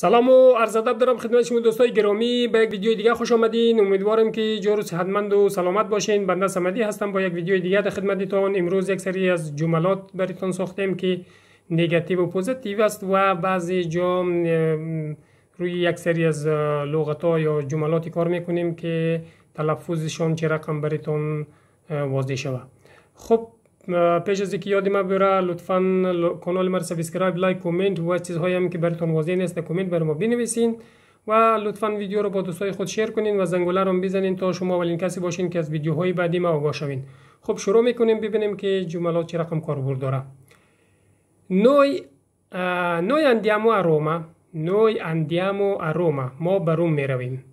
سلام و عرض ادب دارم خدمت شما دوستای گرامی به یک ویدیو دیگه خوش آمدین امیدوارم که جور صحتمند و سلامت باشین بنده سمدی هستم با یک ویدیو دیگه در خدمتتون امروز یک سری از جملات براتون ساختیم که نگاتیو و پوزیتیو است و بعضی جا روی یک سری از لغت ها یا جملاتی کار میکنیم که تلفظشون چه رقم براتون واضح شود خب پیش از اینکه یادم بره لطفا کانال ما را سابسکرایب لایک کامنت و چیزهایی هم که براتون واضح نیست کامنت بر ما بنویسین و لطفا ویدیو رو با دوستای خود شیر کنین و زنگوله رو بزنین تا شما اولین کسی باشین که از ویدیوهای بعدی ما آگاه شوین خب شروع میکنیم ببینیم که جملات چه رقم کاربرد داره نوی نوی اندیامو اروما نوی اندیامو اروما ما بروم میرویم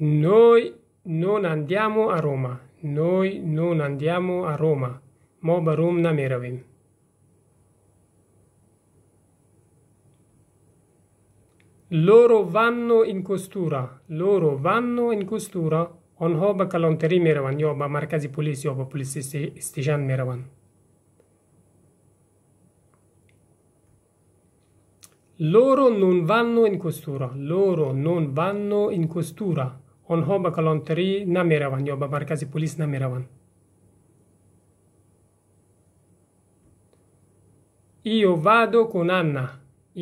Noi non andiamo a Roma. Noi non andiamo a Roma. Moba Rom nameravim. Loro vanno in costura. Loro vanno in costura. Onho ba kalanteri meravan yo ba marcasi polis yo ba polis station meravan. Loro non vanno in costura. Loro non vanno in costura. онҳо ба калонтарӣ намераванд ё ба маркази полис намераванд ио вадо кунанна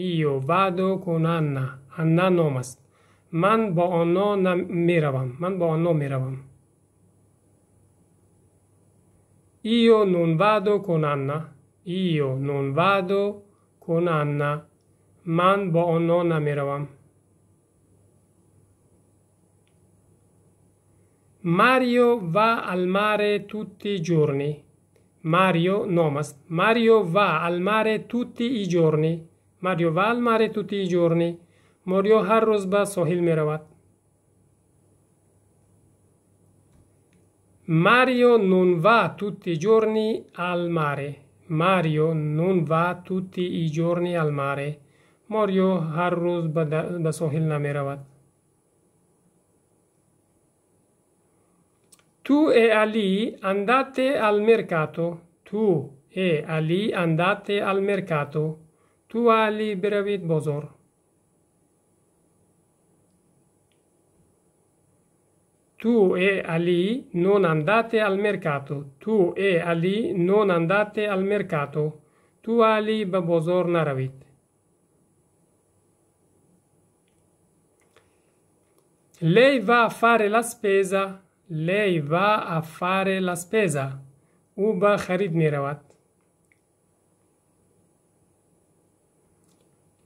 ио вадо кунанна анна ном аст ман бо оно меравам ман бо оно меравам ио нунвадо кунанна ио нунвадо кунанна ман бо оно намеравам Mario va al mare tutti i giorni. Mario Nomas. Mario va al mare tutti i giorni. Mario va al mare tutti i giorni. Mario har roz sohil meravat. Mario non va tutti i giorni al mare. Mario non va tutti i giorni al mare. Mario har roz ba sohil meravat. Tu e Ali andate al mercato. Tu e Ali andate al mercato. Tu Ali bravit Bozor. Tu e Ali non andate al mercato. Tu e Ali non andate al mercato. Tu Ali Babozor Naravit. Lei va a fare la spesa. Lei va a fare la spesa. Uba به miravat.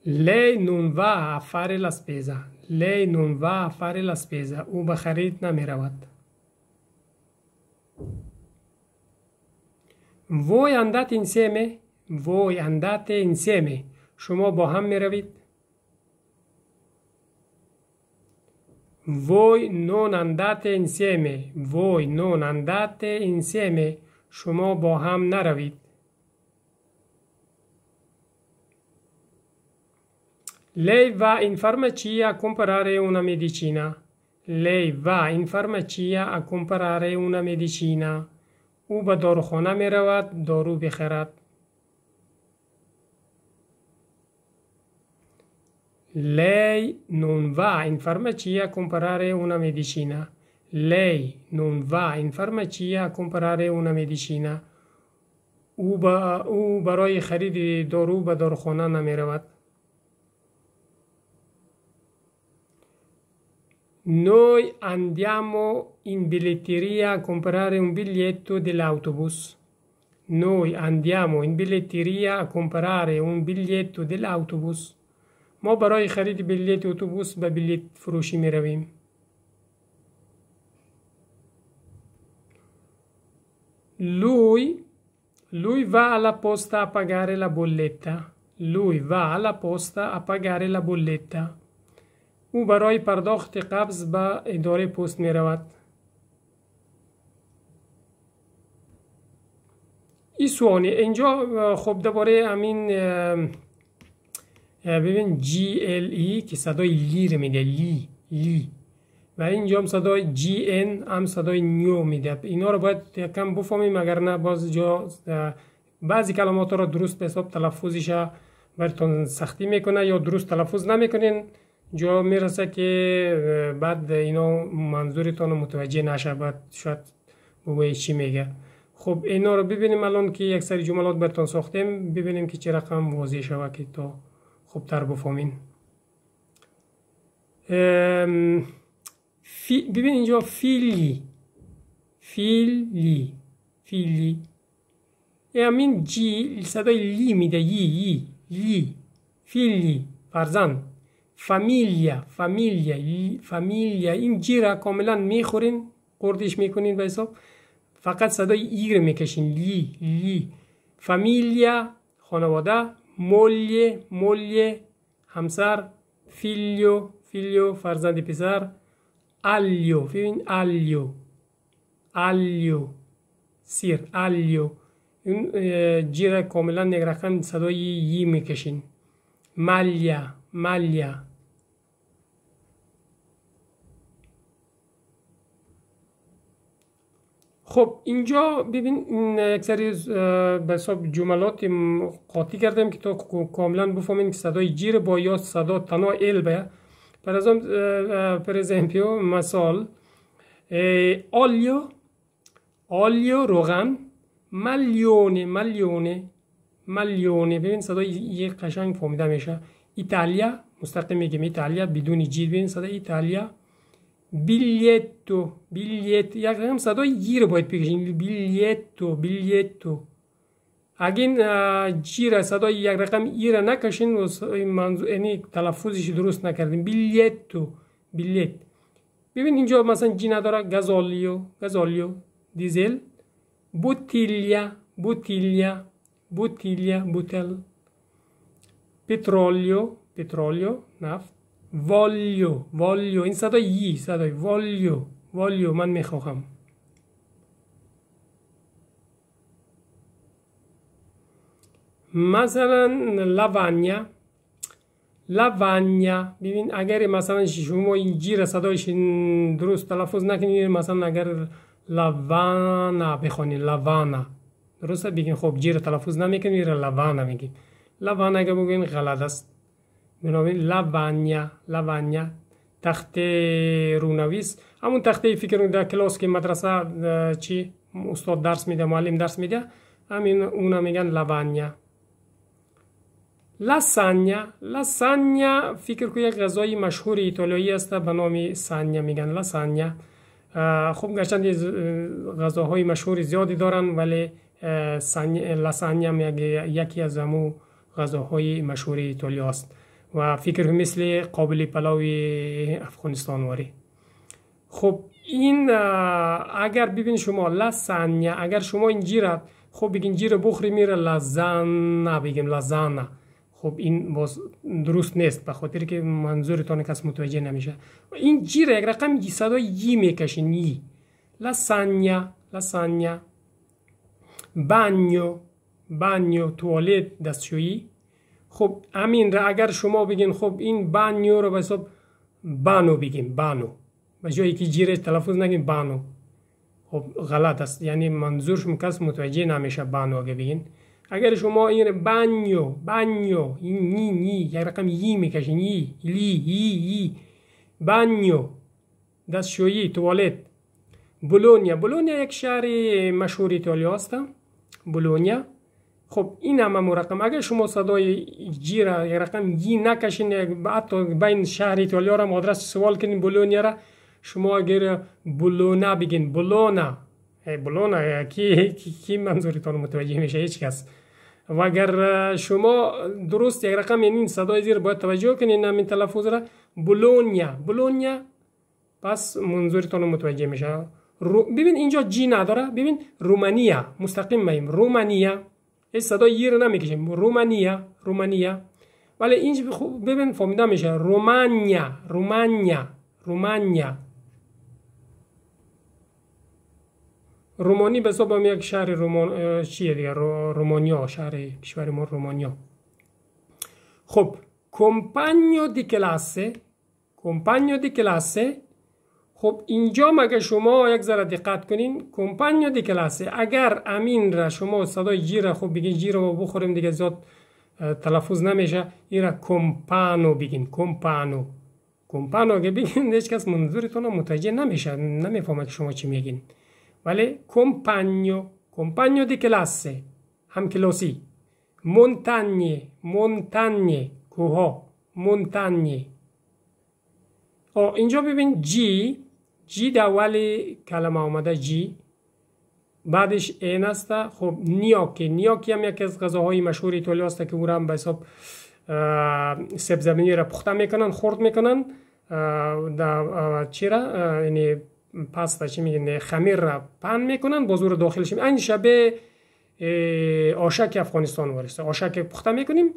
Lei non va a fare la spesa. Lei non va a fare la spesa. Uba به namiravat. Voi andate insieme? Voi andate insieme. شما با هم voi non andate insieme voi non andate insieme شما با هم نروید Lei va in farmacia a comprare una medicina. Lei va in farmacia a comprare una medicina. او به داروخانه می رود دارو بخرد. Lei non va in farmacia a comprare una medicina. Lei non va in farmacia a comprare una medicina. او, با او برای خرید Noi andiamo in biglietteria a comprare un biglietto dell'autobus. Noi andiamo in biglietteria a comprare un biglietto dell'autobus. ما برای خرید بلیت اتوبوس به بلیت فروشی می رویم. Lui, lui va alla posta a pagare la bolletta. Lui va alla posta a pagare la bolletta. او برای پرداخت قبض به اداره پست می رود. ای سوانی اینجا خب دوباره همین ببین ای که صدای لی رو میده لی لی و اینجا هم صدای GN هم صدای نیو میده اینا رو باید کم بفهمیم اگر نه باز جا بعضی کلمات رو درست به حساب تلفظش براتون سختی میکنه یا درست تلفظ نمیکنین جا میرسه که بعد اینا منظورتان متوجه نشه بعد شاید بگویید چی میگه خب اینا رو ببینیم الان که یک سری جملات براتون ساختیم ببینیم که چه رقم واضح شوه که تا خوبتر بفهمین فی ببین اینجا فیلی فیلی فیلی همین جی صدای لی میده یی یی لی فیلی فرزند فامیلیا فامیلیا فامیلیا این جی را کاملا میخورین قردش میکنین به حساب فقط صدای ای رو میکشین لی لی فامیلیا خانواده moglie, moglie, hamsar, figlio, figlio, farzandi pisar, aglio, aglio, aglio, سیر الیو این جیر کاملا نگرکم صدای یی میکشین ملیا ملیا خب اینجا ببین یک سری به حساب جملات قاطی کردم که تو کاملا بفهمین که صدای جیر با یا صدا تنها ال به پر از پر ازمپیو مثال آلیو آلیو روغن ملیونه ملیونه ملیونه ببین صدای یه قشنگ فهمیده میشه ایتالیا مستقیم میگیم ایتالیا بدون جیر ببین صدای ایتالیا biglietto, biglietto. Yardırım sado gir будет перечень. Biglietto, biglietto. اگه جیر صدای یک رقم ایره نکشین و منظور یعنی تلفظش درست نکردیم بیلیتو بیلیت ببین اینجا مثلا جی نداره گازالیو گازالیو دیزل بوتیلیا بوتیلیا بوتیلیا بوتل پترولیو پترولیو نفت والیو والیو این صدای یی صدای والیو والیو من میخوام مثلا لوانیا لوانیا ببین اگر مثلا شما این جیر صدایش درست تلفظ نکنید مثلا اگر لوانا بخونید لوانا درسته بگین خب جیر تلفظ نمیکنید لوانا میگین لوانا اگر بگین غلط است بنابراین لوانیا لوانیا تخته رونویس همون تخته فکر در کلاس که مدرسه چی استاد درس میده معلم درس میده همین اونا میگن لوانیا لاسانیا، لاسانیا، فکر کنید یک غذای مشهور ایتالیایی است به نام سانیا میگن لسانیا خب گرچند غذاهای مشهوری زیادی دارن ولی لسانیا یکی از امو غذاهای مشهور ایتالیا است و فکر به مثل قابل پلاوی افغانستان واری خب این اگر ببین شما لسن یا اگر شما این جیرت خب بگین جیره بخری میره لزن بگیم لزن خب این باز درست نیست به خاطر که منظورتان کس متوجه نمیشه این جیره یک رقم ی صدای یی میکشین یی لسانیا لسانیا بانیو بانیو توالت دستشویی خب امین را اگر شما بگین خب این بانیو رو به بانو بگین بانو به جایی که جیره تلفظ نگیم بانو خب غلط است یعنی منظور شما کس متوجه نمیشه بانو اگه بگین اگر شما این بانیو بانیو این نی نی یک رقم یی میکشین یی لی یی یی بانیو دستشویی توالت بولونیا بولونیا یک شهر مشهور ایتالیا است بولونیا خب این هم اگر شما صدای جی را یک رقم گی نکشین حتی بین شهر ایتالیا را آدرس سوال کنین بولونیا را شما اگر بولونا بگین بولونا بولونا کی, کی منظورتان متوجه میشه هیچ کس و اگر شما درست یک رقم این یعنی صدای زیر باید توجه کنین این تلفظ را بولونیا بولونیا پس منظورتان متوجه میشه ببین اینجا جی نداره ببین رومانیا مستقیم میم رومانیا یه صدا رو نمیکشیم رومانیا رومانیا ولی این خوب ببین فهمیده میشه رومانیا رومانیا رومانیا رومانی به حساب یک شهر رومان چیه دیگه رومانیا شهر کشور ما رومانیا خب کمپانیو دی کلاسه کمپانیو دی کلاسه خب اینجا مگه شما یک ذره دقت کنین کمپانیا دی کلاسه اگر امین را شما صدای را خب بگین جیرا و بخوریم دیگه زیاد تلفظ نمیشه ایرا کمپانو بگین کمپانو کمپانو اگه بگین هیچ کس منظورتون متوجه نمیشه نمیفهمه که شما چی میگین ولی کمپانیو کمپانیو دی کلاسه هم کلاسی مونتانی مونتانی کوها مونتانی اینجا ببین جی در اول کلمه آمده جی بعدش این است خب نیاکی نیاکی هم یکی از غذاهای مشهور ایتالیا است که او هم به حساب را پخته میکنن خورد میکنن در چرا یعنی پاستا چی میگن یعنی خمیر را پن میکنن باز رو داخلش این شبه آشک افغانستان وارسته آشک پخته میکنیم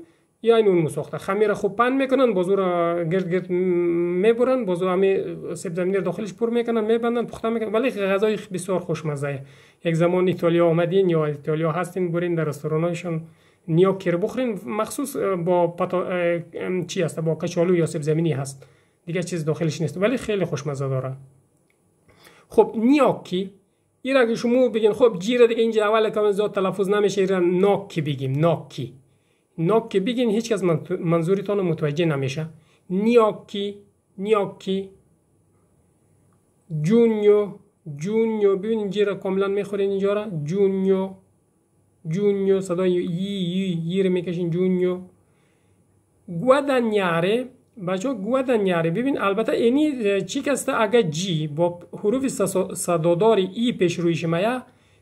این اون مساخته خمیر خوب پن میکنن بازور گرد گرد میبرن بازور همه سب زمینی داخلش پر میکنن میبندن پخته میکنن ولی غذای بسیار خوشمزه یک زمان ایتالیا آمدین یا ایتالیا هستین برین در رستورانایشون نیا کر بخورین مخصوص با پتا... چی هست با کچالو یا سب زمینی هست دیگه چیز داخلش نیست ولی خیلی خوشمزه داره خب نیوکی این اگه شما بگین خب جیره دیگه اینجا اول کم زیاد تلفظ نمیشه ناکی بگیم ناکی ناکی که بگین هیچ کس منظورتان متوجه نمیشه نیاکی نیاکی جونیو جونیو ببین اینجا را کاملا میخورین اینجا را جونیو جونیو صدای یی یی یی رو میکشین جونیو گوادنیاره بچه گوادنیاره ببین البته اینی چی کسته اگه جی با حروف صداداری ای پیش رویش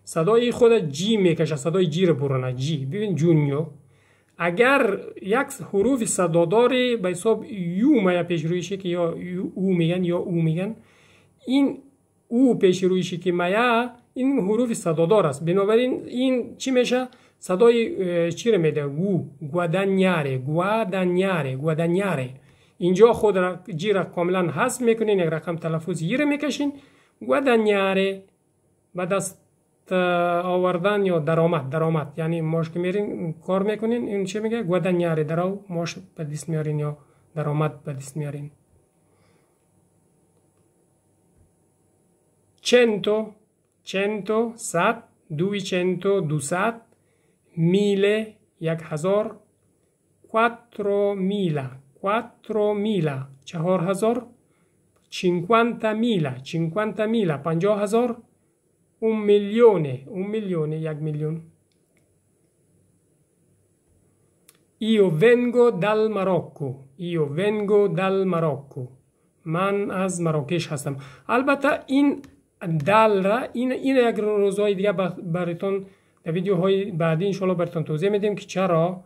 صدای خود جی میکشه صدای جی رو برونه جی ببین جونیو اگر یک حروف صدادار به حساب یو ما پیش رویشه که یا او میگن یا او میگن این او پیش رویشه که مایا این حروف صدادار است بنابراین این چی میشه صدای چی رو میده گو گودنیاره گودنیاره گودنیاره اینجا خود را جی را کاملا حذف میکنین یک رقم تلفظ یی رو میکشین بعد از او وردن یا درامت یعنی موش که میرین کار مکنین ان چه میگه گوردن یاری دراو موش پدیس میرین یا درامت پدیس ميرين 100 100 سات 200 دوسات 1000 1000 4000 4000 4000 50000 50000 پنج هزار un milione, un milione, jak milion. Io vengo dal Marocco. Io vengo dal Marocco. من از مراکش هستم البته این دل را این این یک روزهای دیگه براتون در ویدیوهای بعدی انشالله براتون توضیح میدیم که چرا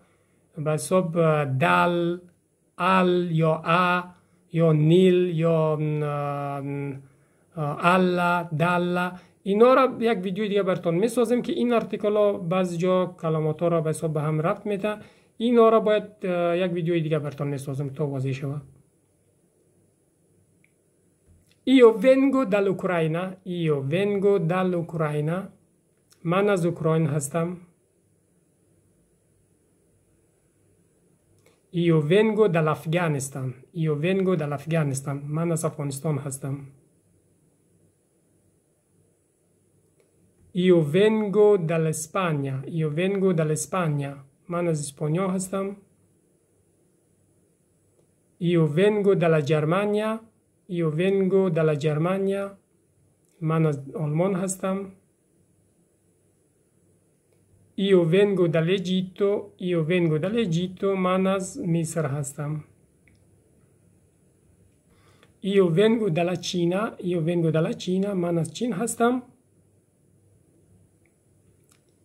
به حساب دل ال یا ا یا نیل یا الله دل اینا را یک ویدیو دیگه براتون میسازم که این آرتیکل ها بعضی جا کلمات ها را به حساب به هم ربط میده اینا را باید یک ویدیو دیگه براتون میسازم تا واضح ونگو Io vengo dall'Ucraina, io vengo dall'Ucraina. من از اوکراین هستم. Io vengo dall'Afghanistan, io vengo dall'Afghanistan. من از افغانستان هستم. Io vengo dalla Spagna. Io vengo dalla Spagna. من از اسپانیا هستم. Io vengo dalla Germania. Io vengo dalla Germania. من از آلمان هستم. Io vengo dall'Egitto. Io vengo dall'Egitto. من از مصر هستم. Io vengo dalla Cina. Io vengo dalla Cina. من از چین هستم.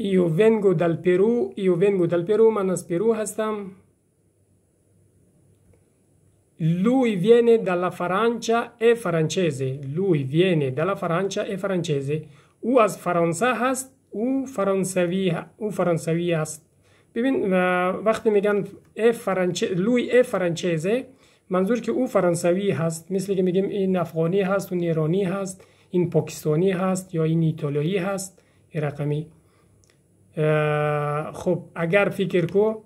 یو ونگو dal Peru. Io vengo dal Peru. من از پرو هستم. Lui viene dalla Francia e francese. Lui viene dalla Francia او از فرانسه هست. او فرانسوی او فرانسوی است. ببین وقتی میگن ای فرانچ... لوی ای منظور که او فرانسوی هست مثل که میگیم این افغانی هست و ایرانی هست این پاکستانی هست یا این ایتالیایی هست رقمی خب اگر فکر کو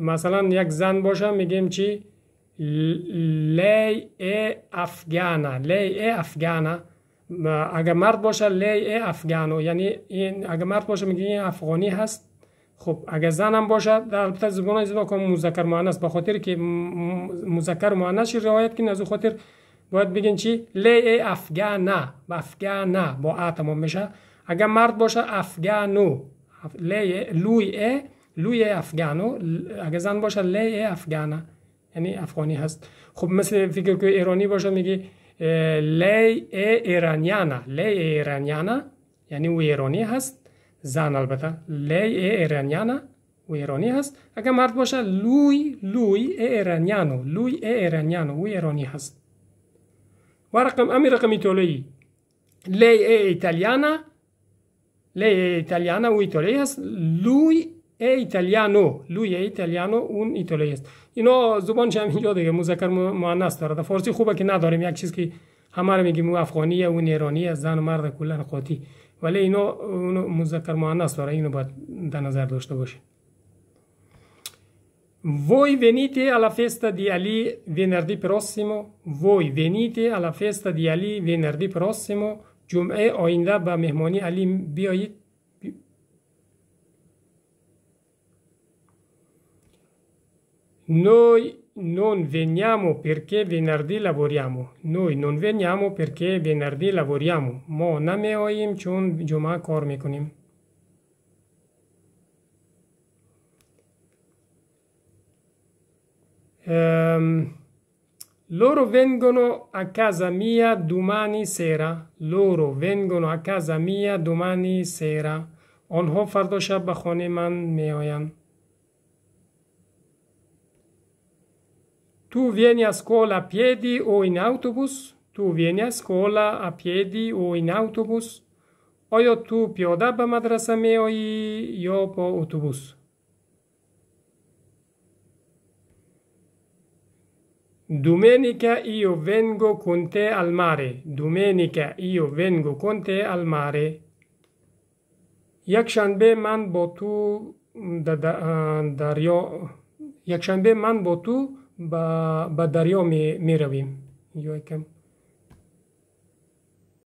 مثلا یک زن باشه میگیم چی لی افغانا لی افغانا اگر مرد باشه لی افغانو یعنی این اگر مرد باشه میگه این افغانی هست خب اگر زن هم باشه در البته زبان از کنم مذکر مؤنث به خاطر که مذکر مؤنث روایت کنه از خاطر باید بگین چی لی افغانا با افغانا با ا تمام میشه اگر مرد باشه افغانو lei lui è e, lui افغانو اگه زن باشه لی افغانه یعنی افغانی هست خب مثل فکر که ایرانی باشه میگی لی ایرانیانه لی ایرانیانه یعنی او ایرانی هست زن البته لی ایرانیانه او ایرانی هست اگه مرد باشه لوی لوی ایرانیانو لوی ایرانیانو او ایرانی هست و رقم امی رقمی تولی لی ایتالیانه لی ایتالیانا او o است لوی ایتالیانو لوی ایتالیانو اون ایتالیایی است اینا زبان هم اینجا دیگه مذکر است داره فارسی خوبه که نداریم یک چیز که همه رو میگیم او اون ایرانی از زن و مرد کلا قاطی ولی اینا اون مذکر مؤنث داره اینو باید در نظر داشته باشین Voi venite alla festa di Ali venerdì prossimo? جمعه آینده به مهمانی علی بیایید Noi non veniamo perché venerdì lavoriamo. Noi non veniamo perché venerdì lavoriamo. non ما نمیاییم چون جمعه کار میکنیم. Um, loro vengono a casa mia domani sera. Loro vengono a casa mia domani sera. آنها فردا شب به خانه من Tu vieni a scuola a piedi o in autobus? Tu vieni a scuola a piedi o in autobus? آیا تو پیاده به مدرسه می آیی io po autobus. Domenica io vengo con te al mare. Domenica io vengo con te al mare. Якшанбе ман бо ту дарё якшанбе ман бо ту ба дарё меравим. Ёкам